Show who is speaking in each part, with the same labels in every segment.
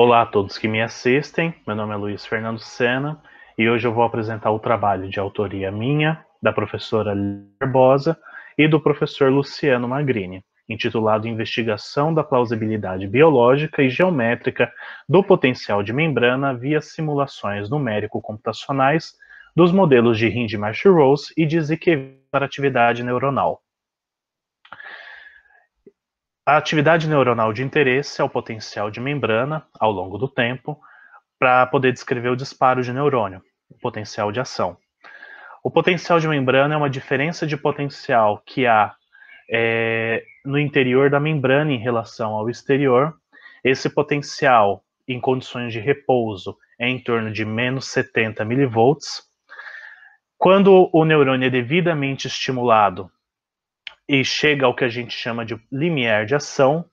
Speaker 1: Olá a todos que me assistem, meu nome é Luiz Fernando Sena e hoje eu vou apresentar o trabalho de autoria minha, da professora Barbosa e do professor Luciano Magrini, intitulado Investigação da Plausibilidade Biológica e Geométrica do Potencial de Membrana via Simulações Numérico-Computacionais dos Modelos de Hind-Marsh-Rose e de Zickevich para Atividade Neuronal. A atividade neuronal de interesse é o potencial de membrana, ao longo do tempo, para poder descrever o disparo de neurônio, o potencial de ação. O potencial de membrana é uma diferença de potencial que há é, no interior da membrana em relação ao exterior. Esse potencial, em condições de repouso, é em torno de menos 70 milivolts. Quando o neurônio é devidamente estimulado, e chega ao que a gente chama de limiar de ação,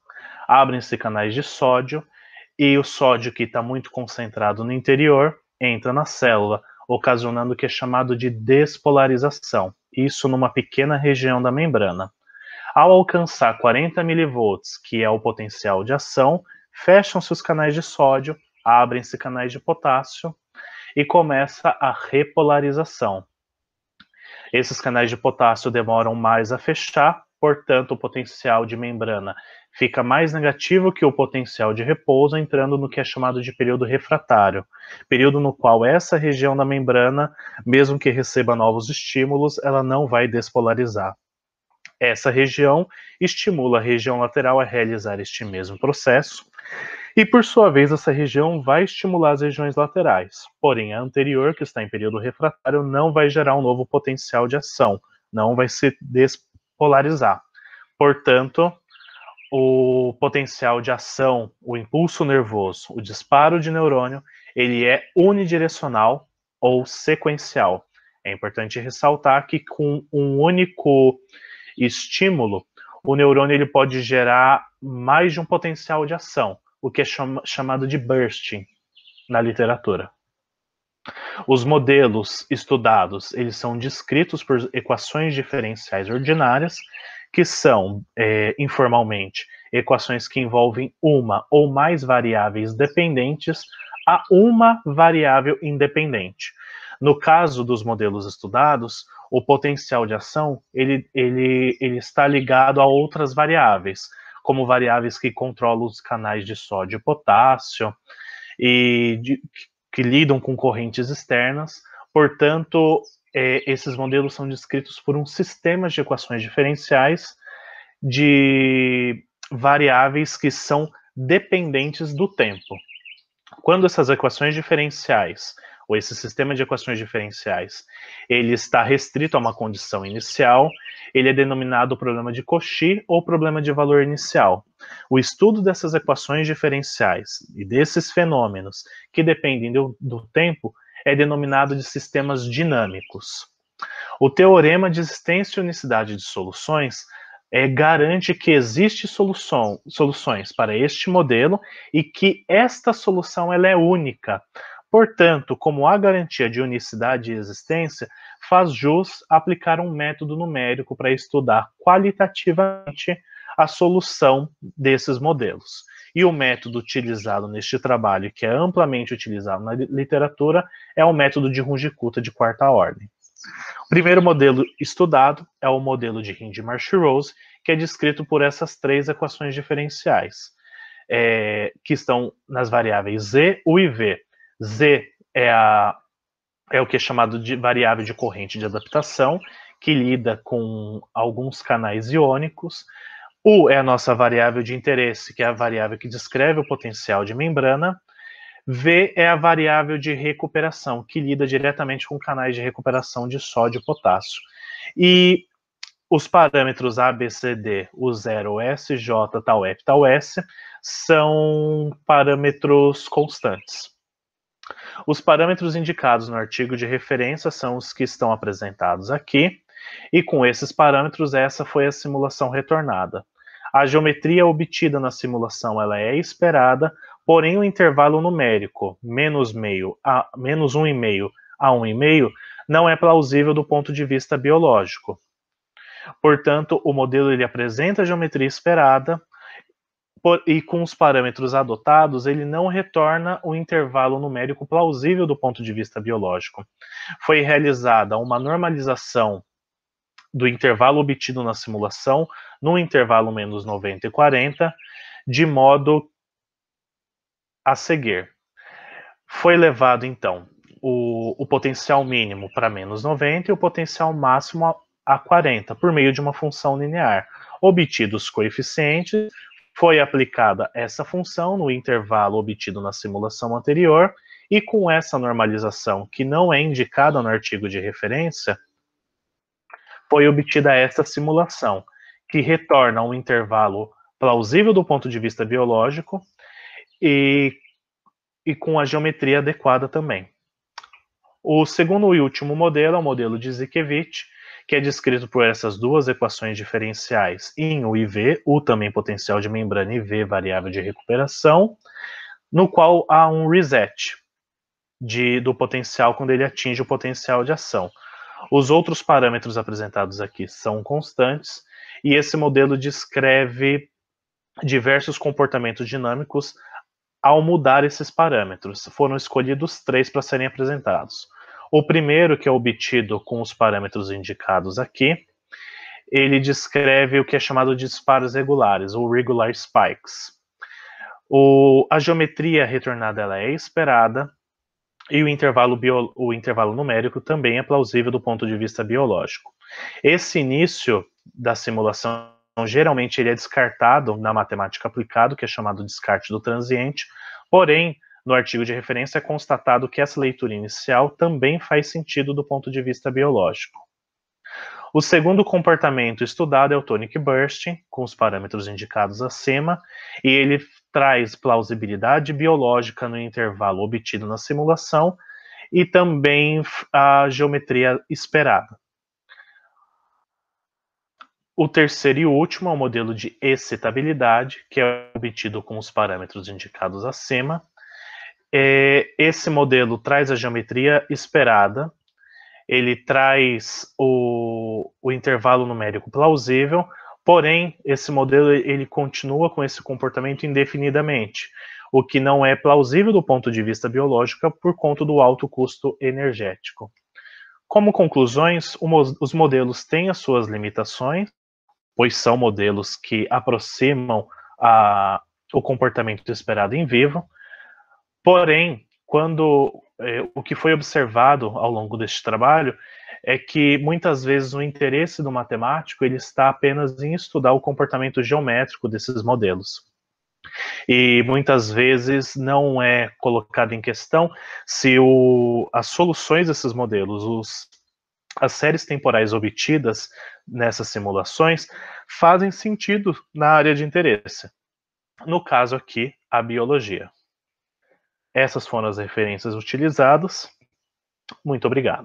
Speaker 1: abrem-se canais de sódio e o sódio que está muito concentrado no interior entra na célula, ocasionando o que é chamado de despolarização, isso numa pequena região da membrana. Ao alcançar 40 milivolts, que é o potencial de ação, fecham-se os canais de sódio, abrem-se canais de potássio e começa a repolarização. Esses canais de potássio demoram mais a fechar, portanto, o potencial de membrana fica mais negativo que o potencial de repouso, entrando no que é chamado de período refratário, período no qual essa região da membrana, mesmo que receba novos estímulos, ela não vai despolarizar. Essa região estimula a região lateral a realizar este mesmo processo. E por sua vez, essa região vai estimular as regiões laterais. Porém, a anterior, que está em período refratário, não vai gerar um novo potencial de ação, não vai se despolarizar. Portanto, o potencial de ação, o impulso nervoso, o disparo de neurônio, ele é unidirecional ou sequencial. É importante ressaltar que com um único estímulo, o neurônio ele pode gerar mais de um potencial de ação o que é chama, chamado de bursting na literatura. Os modelos estudados, eles são descritos por equações diferenciais ordinárias, que são, é, informalmente, equações que envolvem uma ou mais variáveis dependentes a uma variável independente. No caso dos modelos estudados, o potencial de ação ele, ele, ele está ligado a outras variáveis, como variáveis que controlam os canais de sódio e potássio e de, que lidam com correntes externas. Portanto, é, esses modelos são descritos por um sistema de equações diferenciais de variáveis que são dependentes do tempo. Quando essas equações diferenciais ou esse sistema de equações diferenciais, ele está restrito a uma condição inicial, ele é denominado problema de Cauchy ou problema de valor inicial. O estudo dessas equações diferenciais e desses fenômenos que dependem do, do tempo é denominado de sistemas dinâmicos. O teorema de existência e unicidade de soluções é, garante que existe solução, soluções para este modelo e que esta solução ela é única, Portanto, como há garantia de unicidade e existência, faz jus aplicar um método numérico para estudar qualitativamente a solução desses modelos. E o método utilizado neste trabalho, que é amplamente utilizado na literatura, é o método de Runge-Kutta de quarta ordem. O primeiro modelo estudado é o modelo de hindmarsh rose que é descrito por essas três equações diferenciais, é, que estão nas variáveis z, u e v. Z é, a, é o que é chamado de variável de corrente de adaptação, que lida com alguns canais iônicos. U é a nossa variável de interesse, que é a variável que descreve o potencial de membrana. V é a variável de recuperação, que lida diretamente com canais de recuperação de sódio e potássio. E os parâmetros A, B, C, D, o 0, S, J, tal F, tal S, são parâmetros constantes. Os parâmetros indicados no artigo de referência são os que estão apresentados aqui, e com esses parâmetros, essa foi a simulação retornada. A geometria obtida na simulação ela é esperada, porém o intervalo numérico menos meio a menos a 1,5 não é plausível do ponto de vista biológico. Portanto, o modelo ele apresenta a geometria esperada, e com os parâmetros adotados, ele não retorna o intervalo numérico plausível do ponto de vista biológico. Foi realizada uma normalização do intervalo obtido na simulação no intervalo menos 90 e 40, de modo a seguir. Foi levado, então, o, o potencial mínimo para menos 90 e o potencial máximo a, a 40, por meio de uma função linear obtidos coeficientes foi aplicada essa função no intervalo obtido na simulação anterior, e com essa normalização, que não é indicada no artigo de referência, foi obtida essa simulação, que retorna um intervalo plausível do ponto de vista biológico e, e com a geometria adequada também. O segundo e último modelo é o modelo de Zikiewicz, que é descrito por essas duas equações diferenciais em U e V, U também potencial de membrana e V variável de recuperação, no qual há um reset de, do potencial quando ele atinge o potencial de ação. Os outros parâmetros apresentados aqui são constantes, e esse modelo descreve diversos comportamentos dinâmicos ao mudar esses parâmetros. Foram escolhidos três para serem apresentados. O primeiro, que é obtido com os parâmetros indicados aqui, ele descreve o que é chamado de disparos regulares, ou regular spikes. O, a geometria retornada ela é esperada e o intervalo, bio, o intervalo numérico também é plausível do ponto de vista biológico. Esse início da simulação geralmente ele é descartado na matemática aplicada, que é chamado descarte do transiente, porém no artigo de referência é constatado que essa leitura inicial também faz sentido do ponto de vista biológico. O segundo comportamento estudado é o tonic bursting, com os parâmetros indicados acima, e ele traz plausibilidade biológica no intervalo obtido na simulação e também a geometria esperada. O terceiro e último é o modelo de excitabilidade, que é obtido com os parâmetros indicados acima, é, esse modelo traz a geometria esperada, ele traz o, o, intervalo numérico plausível, porém, esse modelo ele continua com esse comportamento indefinidamente, o que não é plausível do ponto de vista biológico por conta do alto custo energético. Como conclusões, os modelos têm as suas limitações, pois são modelos que aproximam a, o comportamento esperado em vivo, Porém, quando eh, o que foi observado ao longo deste trabalho é que muitas vezes o interesse do matemático ele está apenas em estudar o comportamento geométrico desses modelos. E muitas vezes não é colocado em questão se o, as soluções desses modelos, os, as séries temporais obtidas nessas simulações, fazem sentido na área de interesse. No caso aqui, a biologia. Essas foram as referências utilizadas. Muito obrigado.